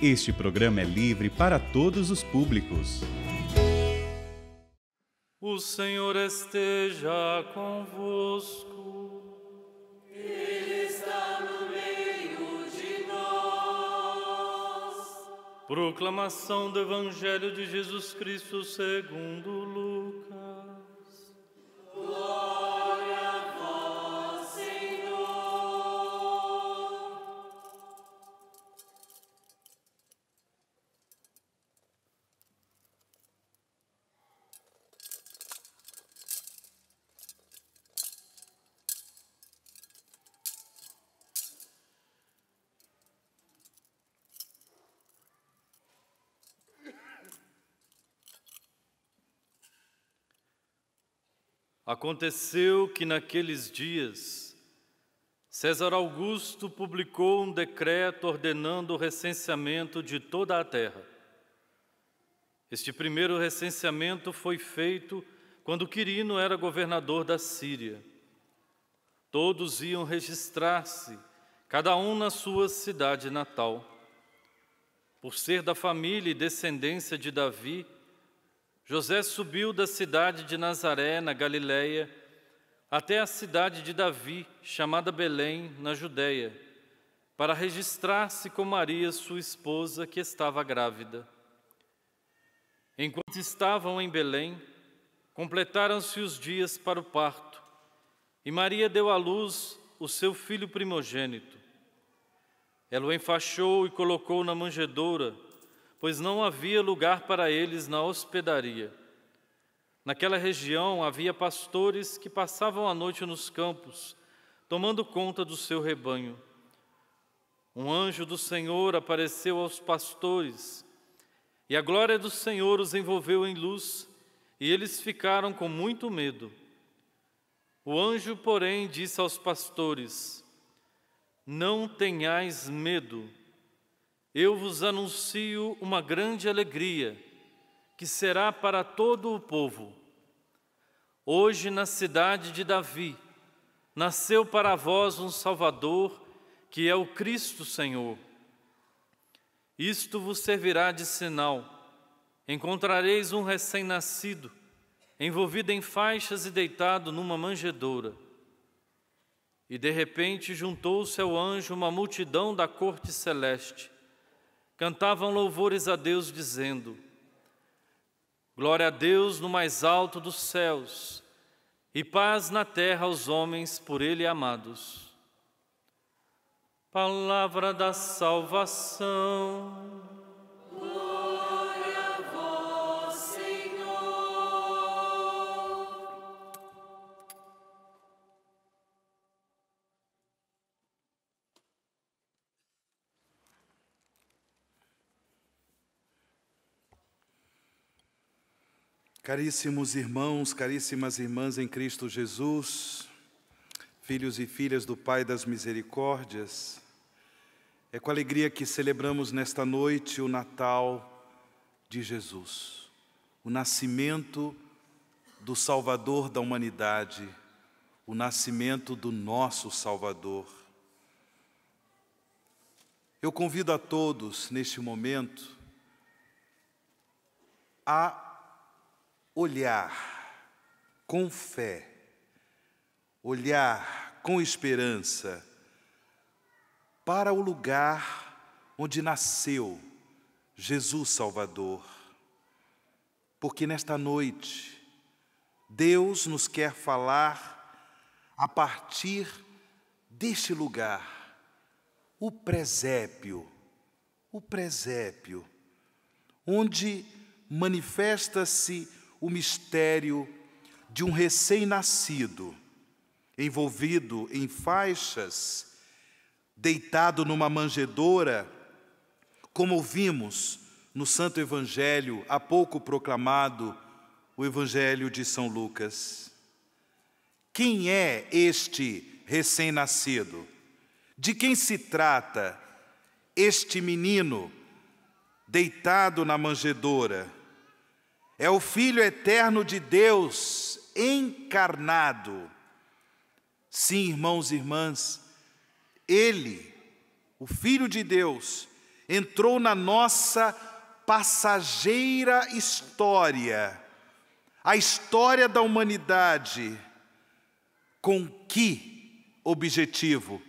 Este programa é livre para todos os públicos. O Senhor esteja convosco. Ele está no meio de nós. Proclamação do Evangelho de Jesus Cristo segundo Lucas. Aconteceu que naqueles dias César Augusto publicou um decreto ordenando o recenseamento de toda a terra. Este primeiro recenseamento foi feito quando Quirino era governador da Síria. Todos iam registrar-se, cada um na sua cidade natal. Por ser da família e descendência de Davi, José subiu da cidade de Nazaré, na Galiléia, até a cidade de Davi, chamada Belém, na Judéia, para registrar-se com Maria, sua esposa, que estava grávida. Enquanto estavam em Belém, completaram-se os dias para o parto, e Maria deu à luz o seu filho primogênito. Ela o enfaixou e colocou na manjedoura pois não havia lugar para eles na hospedaria. Naquela região havia pastores que passavam a noite nos campos, tomando conta do seu rebanho. Um anjo do Senhor apareceu aos pastores, e a glória do Senhor os envolveu em luz, e eles ficaram com muito medo. O anjo, porém, disse aos pastores: Não tenhais medo. Eu vos anuncio uma grande alegria, que será para todo o povo. Hoje, na cidade de Davi, nasceu para vós um Salvador, que é o Cristo Senhor. Isto vos servirá de sinal. Encontrareis um recém-nascido, envolvido em faixas e deitado numa manjedoura. E de repente juntou-se ao anjo uma multidão da corte celeste cantavam louvores a Deus, dizendo: Glória a Deus no mais alto dos céus, e paz na terra aos homens por Ele amados. Palavra da salvação. Caríssimos irmãos, caríssimas irmãs em Cristo Jesus, filhos e filhas do Pai das Misericórdias, é com alegria que celebramos nesta noite o Natal de Jesus, o nascimento do Salvador da humanidade, o nascimento do nosso Salvador. Eu convido a todos neste momento a olhar com fé, olhar com esperança para o lugar onde nasceu Jesus Salvador. Porque nesta noite, Deus nos quer falar a partir deste lugar, o presépio, o presépio, onde manifesta-se o mistério de um recém-nascido envolvido em faixas, deitado numa manjedoura, como ouvimos no Santo Evangelho, há pouco proclamado, o Evangelho de São Lucas. Quem é este recém-nascido? De quem se trata este menino deitado na manjedoura? É o Filho eterno de Deus encarnado. Sim, irmãos e irmãs, Ele, o Filho de Deus, entrou na nossa passageira história, a história da humanidade, com que objetivo?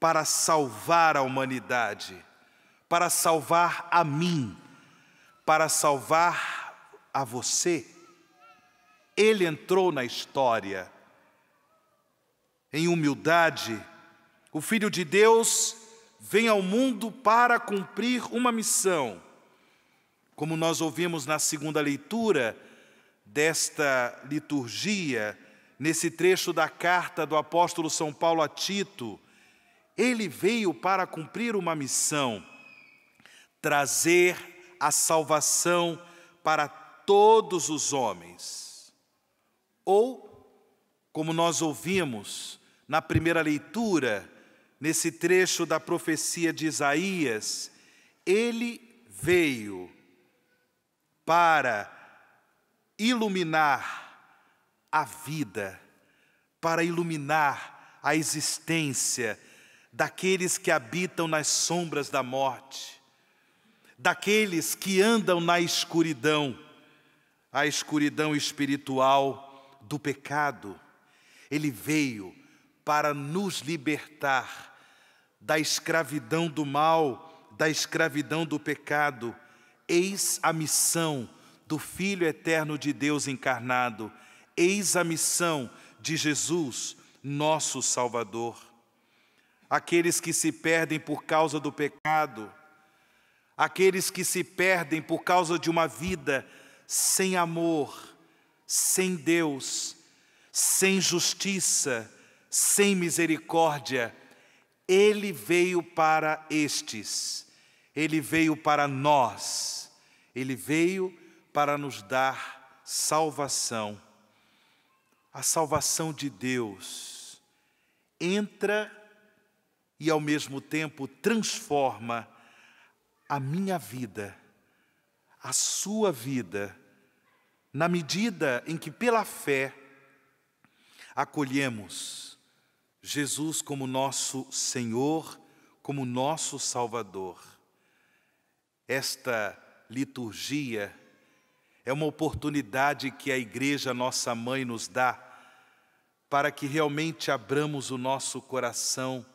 Para salvar a humanidade, para salvar a mim, para salvar a você. Ele entrou na história. Em humildade, o Filho de Deus vem ao mundo para cumprir uma missão. Como nós ouvimos na segunda leitura desta liturgia, nesse trecho da carta do apóstolo São Paulo a Tito, ele veio para cumprir uma missão: trazer a salvação para todos os homens. Ou, como nós ouvimos na primeira leitura, nesse trecho da profecia de Isaías, ele veio para iluminar a vida, para iluminar a existência daqueles que habitam nas sombras da morte, daqueles que andam na escuridão à escuridão espiritual do pecado. Ele veio para nos libertar da escravidão do mal, da escravidão do pecado. Eis a missão do Filho eterno de Deus encarnado. Eis a missão de Jesus, nosso Salvador. Aqueles que se perdem por causa do pecado, aqueles que se perdem por causa de uma vida sem amor, sem Deus, sem justiça, sem misericórdia, ele veio para estes, ele veio para nós, ele veio para nos dar salvação. A salvação de Deus entra e ao mesmo tempo transforma a minha vida, a sua vida na medida em que, pela fé, acolhemos Jesus como nosso Senhor, como nosso Salvador. Esta liturgia é uma oportunidade que a Igreja, nossa mãe, nos dá para que realmente abramos o nosso coração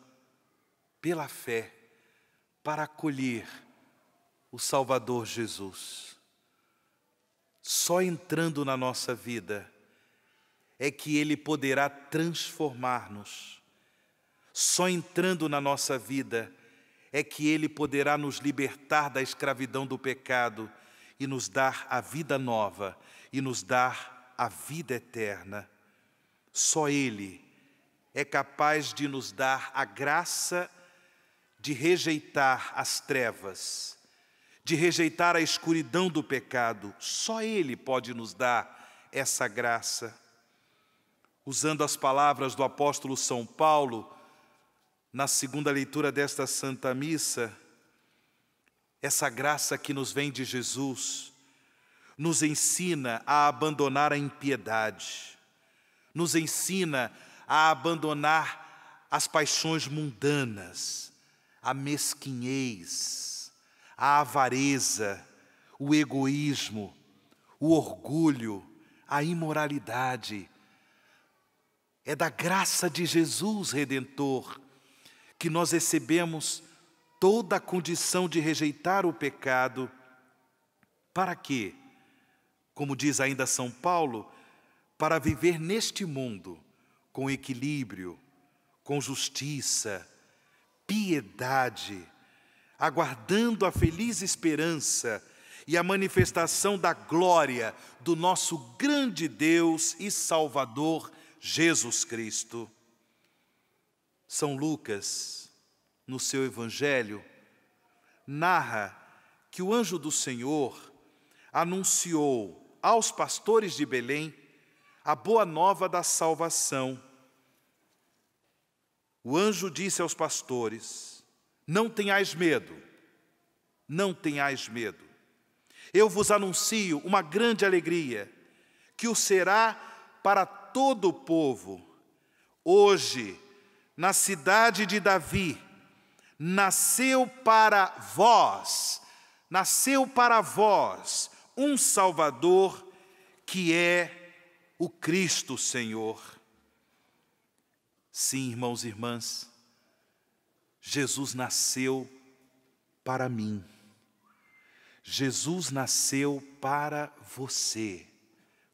pela fé para acolher o Salvador Jesus. Só entrando na nossa vida é que Ele poderá transformar-nos. Só entrando na nossa vida é que Ele poderá nos libertar da escravidão do pecado e nos dar a vida nova e nos dar a vida eterna. Só Ele é capaz de nos dar a graça de rejeitar as trevas de rejeitar a escuridão do pecado. Só Ele pode nos dar essa graça. Usando as palavras do apóstolo São Paulo, na segunda leitura desta Santa Missa, essa graça que nos vem de Jesus nos ensina a abandonar a impiedade, nos ensina a abandonar as paixões mundanas, a mesquinhez, a avareza, o egoísmo, o orgulho, a imoralidade. É da graça de Jesus Redentor que nós recebemos toda a condição de rejeitar o pecado, para quê? como diz ainda São Paulo, para viver neste mundo com equilíbrio, com justiça, piedade, aguardando a feliz esperança e a manifestação da glória do nosso grande Deus e Salvador Jesus Cristo. São Lucas, no seu Evangelho, narra que o anjo do Senhor anunciou aos pastores de Belém a boa nova da salvação. O anjo disse aos pastores: não tenhais medo, não tenhais medo. Eu vos anuncio uma grande alegria, que o será para todo o povo. Hoje, na cidade de Davi, nasceu para vós, nasceu para vós um Salvador que é o Cristo Senhor. Sim, irmãos e irmãs, Jesus nasceu para mim. Jesus nasceu para você,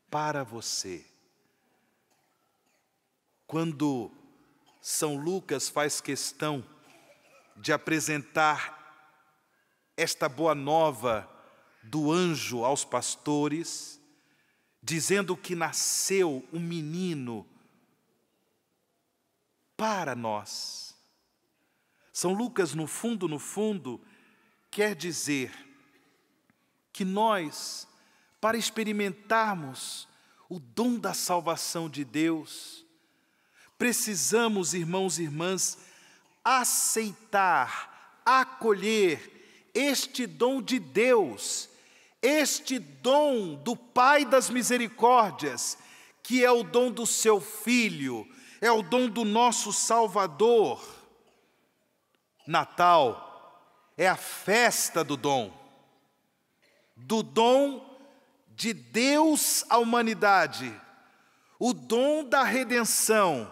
para você. Quando São Lucas faz questão de apresentar esta boa nova do anjo aos pastores, dizendo que nasceu um menino para nós são Lucas, no fundo, no fundo, quer dizer que nós, para experimentarmos o dom da salvação de Deus, precisamos, irmãos e irmãs, aceitar, acolher este dom de Deus, este dom do Pai das Misericórdias, que é o dom do seu Filho, é o dom do nosso Salvador. Natal é a festa do dom, do dom de Deus à humanidade, o dom da redenção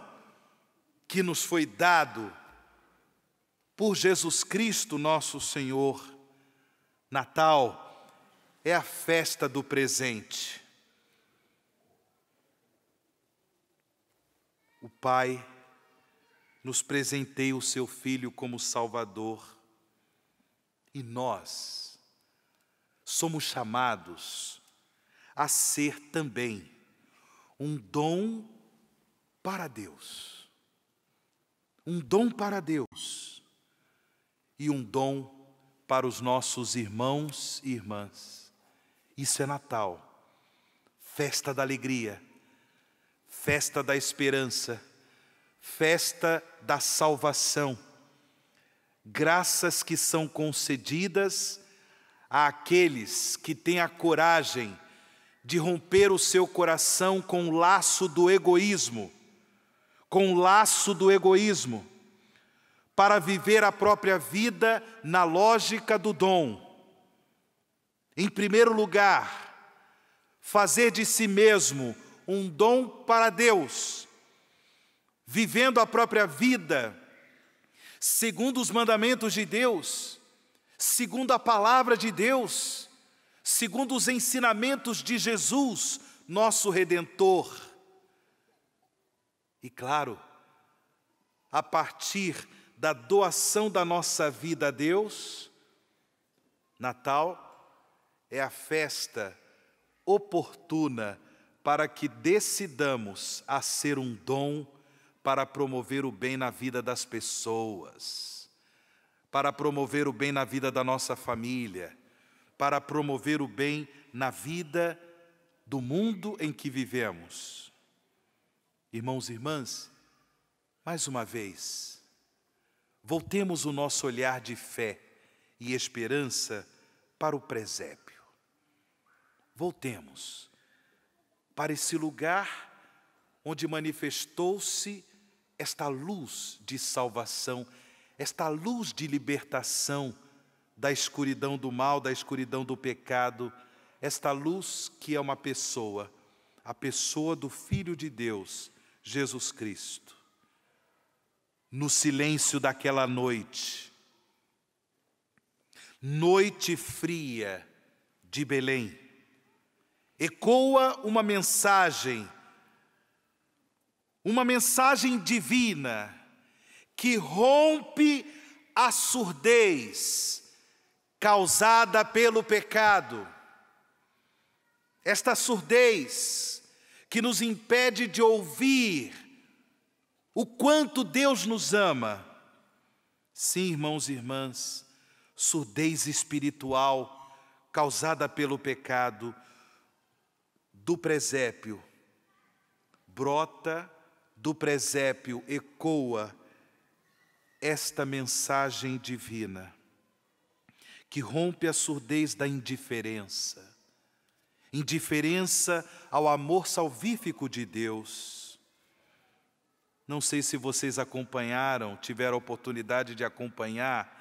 que nos foi dado por Jesus Cristo, nosso Senhor. Natal é a festa do presente. O Pai nos presenteia o seu Filho como Salvador. E nós somos chamados a ser também um dom para Deus. Um dom para Deus e um dom para os nossos irmãos e irmãs. Isso é Natal, festa da alegria, festa da esperança festa da salvação. Graças que são concedidas àqueles que têm a coragem de romper o seu coração com o laço do egoísmo, com o laço do egoísmo, para viver a própria vida na lógica do dom. Em primeiro lugar, fazer de si mesmo um dom para Deus vivendo a própria vida, segundo os mandamentos de Deus, segundo a palavra de Deus, segundo os ensinamentos de Jesus, nosso redentor. E claro, a partir da doação da nossa vida a Deus, Natal é a festa oportuna para que decidamos a ser um dom para promover o bem na vida das pessoas, para promover o bem na vida da nossa família, para promover o bem na vida do mundo em que vivemos. Irmãos e irmãs, mais uma vez, voltemos o nosso olhar de fé e esperança para o presépio. Voltemos para esse lugar onde manifestou-se esta luz de salvação, esta luz de libertação da escuridão do mal, da escuridão do pecado, esta luz que é uma pessoa, a pessoa do Filho de Deus, Jesus Cristo. No silêncio daquela noite, noite fria de Belém, ecoa uma mensagem uma mensagem divina que rompe a surdez causada pelo pecado. Esta surdez que nos impede de ouvir o quanto Deus nos ama. Sim, irmãos e irmãs, surdez espiritual causada pelo pecado do presépio brota do presépio ecoa esta mensagem divina, que rompe a surdez da indiferença, indiferença ao amor salvífico de Deus. Não sei se vocês acompanharam, tiveram a oportunidade de acompanhar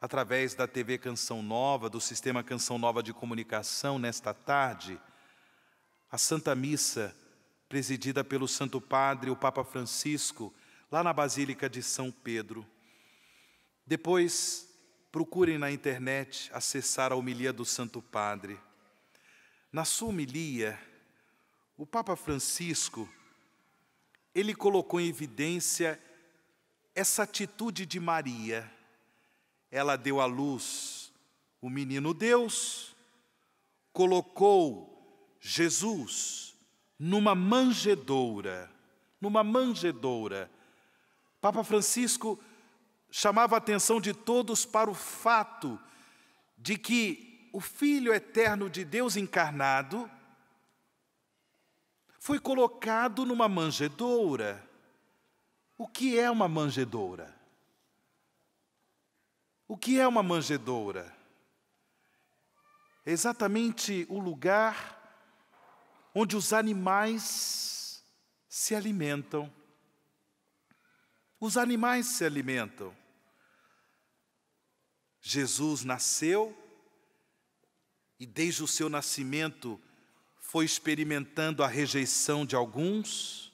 através da TV Canção Nova, do sistema Canção Nova de Comunicação, nesta tarde, a Santa Missa presidida pelo Santo Padre, o Papa Francisco, lá na Basílica de São Pedro. Depois, procurem na internet acessar a homilia do Santo Padre. Na sua homilia, o Papa Francisco ele colocou em evidência essa atitude de Maria. Ela deu à luz o menino Deus, colocou Jesus numa manjedoura. Numa manjedoura. Papa Francisco chamava a atenção de todos para o fato de que o Filho eterno de Deus encarnado foi colocado numa manjedoura. O que é uma manjedoura? O que é uma manjedoura? É exatamente o lugar onde os animais se alimentam. Os animais se alimentam. Jesus nasceu e, desde o seu nascimento, foi experimentando a rejeição de alguns,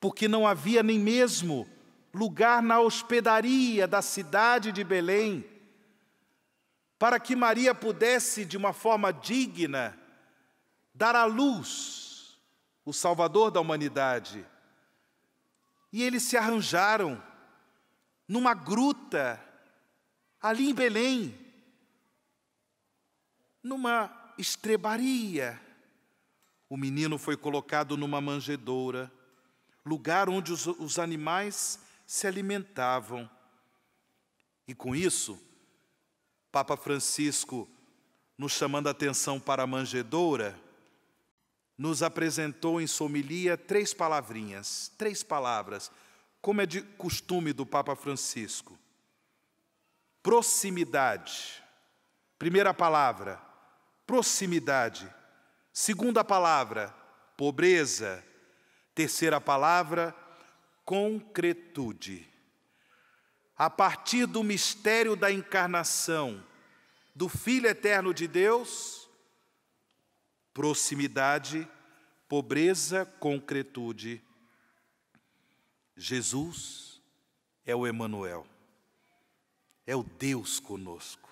porque não havia nem mesmo lugar na hospedaria da cidade de Belém para que Maria pudesse, de uma forma digna, dar à luz o Salvador da humanidade. E eles se arranjaram numa gruta, ali em Belém, numa estrebaria. O menino foi colocado numa manjedoura, lugar onde os, os animais se alimentavam. E com isso, Papa Francisco, nos chamando a atenção para a manjedoura, nos apresentou em somilia três palavrinhas, três palavras, como é de costume do Papa Francisco. Proximidade. Primeira palavra, proximidade. Segunda palavra, pobreza. Terceira palavra, concretude. A partir do mistério da encarnação do Filho eterno de Deus, proximidade, pobreza, concretude. Jesus é o Emanuel. É o Deus conosco.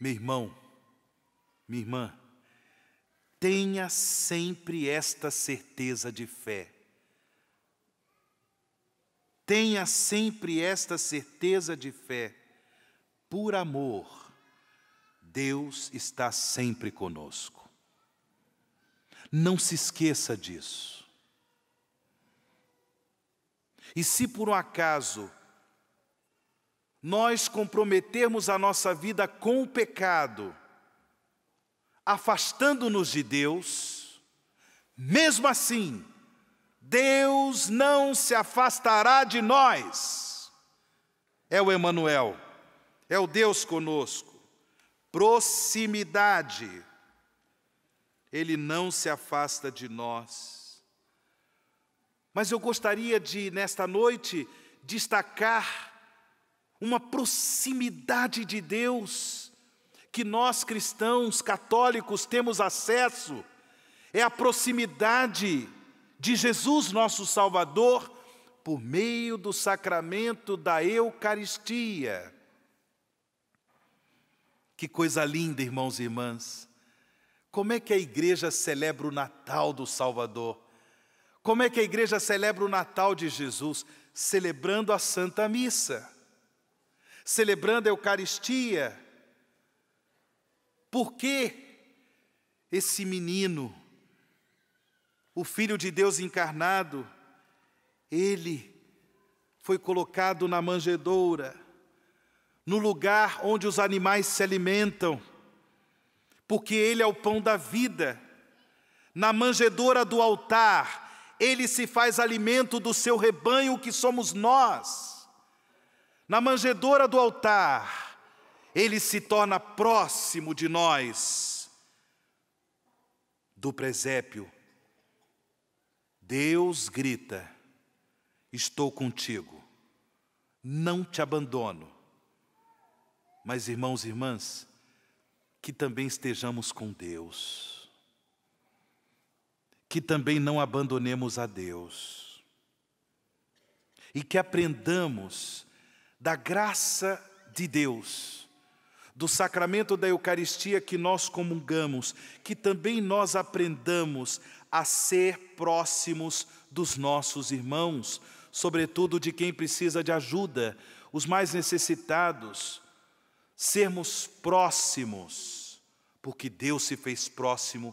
Meu irmão, minha irmã, tenha sempre esta certeza de fé. Tenha sempre esta certeza de fé. Por amor, Deus está sempre conosco. Não se esqueça disso. E se por um acaso nós comprometermos a nossa vida com o pecado, afastando-nos de Deus, mesmo assim, Deus não se afastará de nós. É o Emanuel, é o Deus conosco. Proximidade ele não se afasta de nós. Mas eu gostaria de, nesta noite, destacar uma proximidade de Deus que nós cristãos católicos temos acesso, é a proximidade de Jesus, nosso Salvador, por meio do sacramento da Eucaristia. Que coisa linda, irmãos e irmãs! Como é que a igreja celebra o Natal do Salvador? Como é que a igreja celebra o Natal de Jesus? Celebrando a Santa Missa, celebrando a Eucaristia. Por que esse menino, o Filho de Deus encarnado, ele foi colocado na manjedoura, no lugar onde os animais se alimentam? porque ele é o pão da vida. Na manjedoura do altar, ele se faz alimento do seu rebanho que somos nós. Na manjedoura do altar, ele se torna próximo de nós. Do presépio, Deus grita: Estou contigo, não te abandono. Mas, irmãos e irmãs, que também estejamos com Deus, que também não abandonemos a Deus, e que aprendamos da graça de Deus, do sacramento da Eucaristia que nós comungamos, que também nós aprendamos a ser próximos dos nossos irmãos, sobretudo de quem precisa de ajuda, os mais necessitados sermos próximos, porque Deus se fez próximo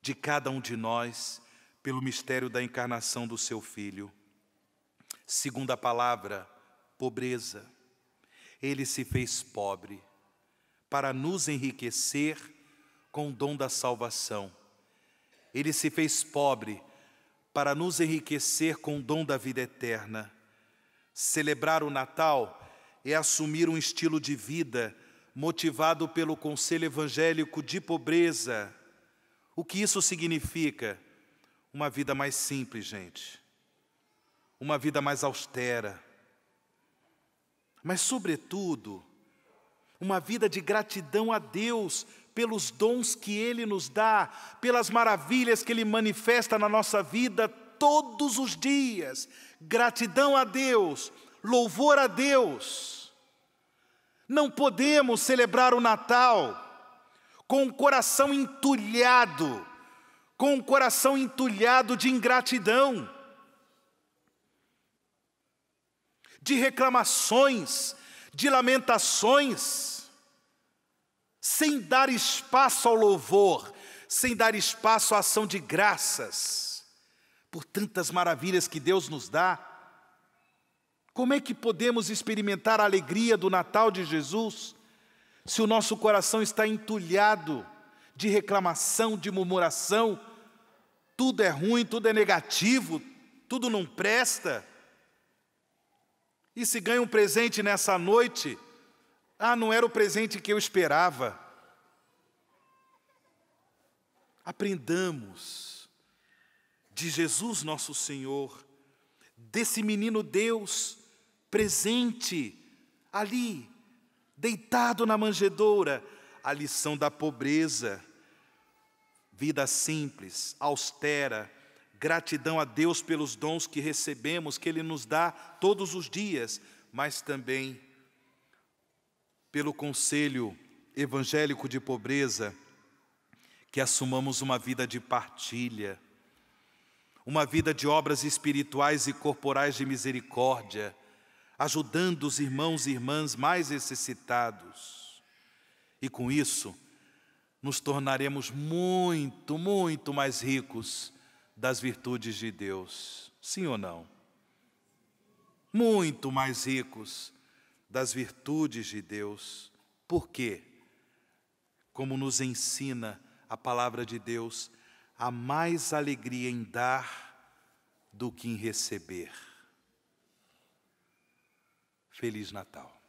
de cada um de nós pelo mistério da encarnação do seu filho. Segunda palavra, pobreza. Ele se fez pobre para nos enriquecer com o dom da salvação. Ele se fez pobre para nos enriquecer com o dom da vida eterna. Celebrar o Natal é assumir um estilo de vida motivado pelo conselho evangélico de pobreza. O que isso significa? Uma vida mais simples, gente. Uma vida mais austera. Mas, sobretudo, uma vida de gratidão a Deus pelos dons que Ele nos dá, pelas maravilhas que Ele manifesta na nossa vida todos os dias. Gratidão a Deus louvor a Deus. Não podemos celebrar o Natal com o coração entulhado, com o coração entulhado de ingratidão, de reclamações, de lamentações, sem dar espaço ao louvor, sem dar espaço à ação de graças por tantas maravilhas que Deus nos dá. Como é que podemos experimentar a alegria do Natal de Jesus se o nosso coração está entulhado de reclamação, de murmuração? Tudo é ruim, tudo é negativo, tudo não presta. E se ganha um presente nessa noite, ah, não era o presente que eu esperava. Aprendamos de Jesus nosso Senhor, desse menino Deus presente, ali, deitado na manjedoura, a lição da pobreza, vida simples, austera, gratidão a Deus pelos dons que recebemos, que Ele nos dá todos os dias, mas também pelo conselho evangélico de pobreza, que assumamos uma vida de partilha, uma vida de obras espirituais e corporais de misericórdia, ajudando os irmãos e irmãs mais necessitados. E com isso, nos tornaremos muito, muito mais ricos das virtudes de Deus. Sim ou não? Muito mais ricos das virtudes de Deus. Por quê? Como nos ensina a palavra de Deus, há mais alegria em dar do que em receber. Feliz Natal.